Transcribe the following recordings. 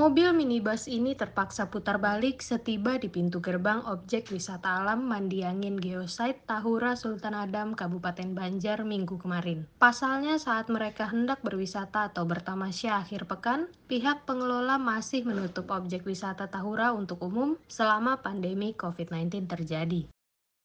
Mobil minibus ini terpaksa putar balik setiba di pintu gerbang objek wisata alam Mandiangin Geosite Tahura Sultan Adam Kabupaten Banjar minggu kemarin. Pasalnya saat mereka hendak berwisata atau bertamasya akhir pekan, pihak pengelola masih menutup objek wisata Tahura untuk umum selama pandemi COVID-19 terjadi.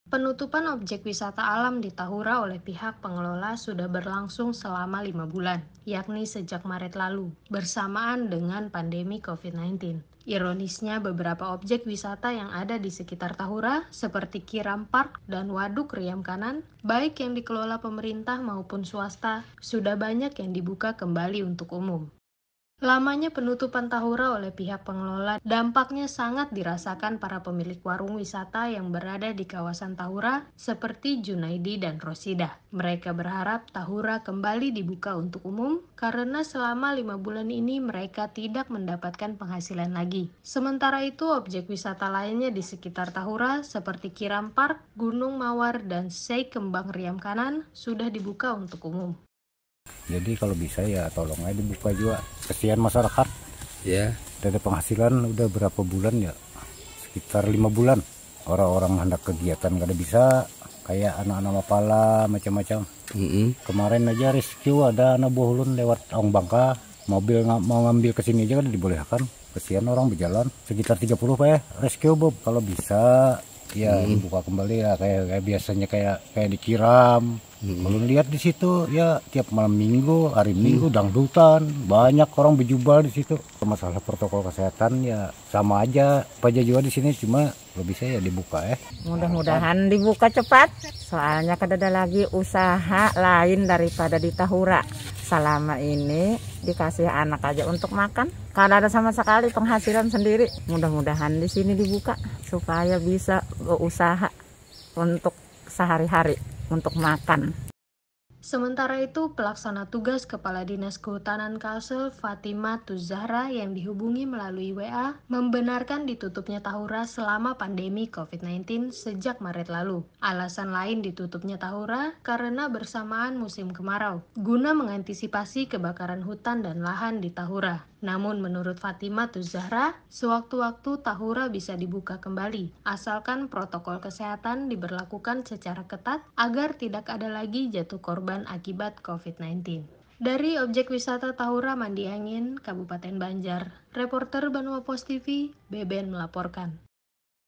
Penutupan objek wisata alam di Tahura oleh pihak pengelola sudah berlangsung selama lima bulan, yakni sejak Maret lalu, bersamaan dengan pandemi COVID-19. Ironisnya, beberapa objek wisata yang ada di sekitar Tahura, seperti Kiram Park dan Waduk Riam Kanan, baik yang dikelola pemerintah maupun swasta, sudah banyak yang dibuka kembali untuk umum. Lamanya penutupan Tahura oleh pihak pengelola dampaknya sangat dirasakan para pemilik warung wisata yang berada di kawasan Tahura seperti Junaidi dan Rosida. Mereka berharap Tahura kembali dibuka untuk umum karena selama lima bulan ini mereka tidak mendapatkan penghasilan lagi. Sementara itu objek wisata lainnya di sekitar Tahura seperti Kiram Park, Gunung Mawar, dan Sei Kembang Riam Kanan sudah dibuka untuk umum. Jadi kalau bisa ya tolong aja dibuka juga. Kesian masyarakat. Ya. Yeah. Dari penghasilan udah berapa bulan ya? Sekitar lima bulan. Orang-orang hendak kegiatan gak ada bisa. Kayak anak-anak mapala macam-macam. Mm -hmm. Kemarin aja rescue ada anak buah ulun lewat Ong Bangka. Mobil ng mau ngambil ke sini aja kan dibolehkan. Kesian orang berjalan. Sekitar 30 Pak ya. Rescue Bob. Kalau bisa ya hmm. dibuka kembali ya kayak, kayak biasanya kayak kayak dikiram hmm. kalau lihat di situ ya tiap malam minggu hari hmm. minggu hmm. dangdutan banyak orang berjubal di situ masalah protokol kesehatan ya sama aja pajak juga di sini cuma lebih saya ya dibuka ya mudah-mudahan dibuka cepat soalnya kada ada lagi usaha lain daripada di Tahura selama ini dikasih anak aja untuk makan. Karena ada sama sekali penghasilan sendiri. Mudah-mudahan di sini dibuka supaya bisa berusaha untuk sehari-hari untuk makan. Sementara itu, pelaksana tugas Kepala Dinas Kehutanan Kalsel Fatima Tuzahra yang dihubungi melalui WA membenarkan ditutupnya Tahura selama pandemi COVID-19 sejak Maret lalu. Alasan lain ditutupnya Tahura karena bersamaan musim kemarau, guna mengantisipasi kebakaran hutan dan lahan di Tahura. Namun menurut Fatima Tuzahra, sewaktu-waktu Tahura bisa dibuka kembali, asalkan protokol kesehatan diberlakukan secara ketat agar tidak ada lagi jatuh korban akibat COVID-19. Dari objek wisata Tahura Mandi Angin, Kabupaten Banjar, reporter Banua Post TV, Beben melaporkan.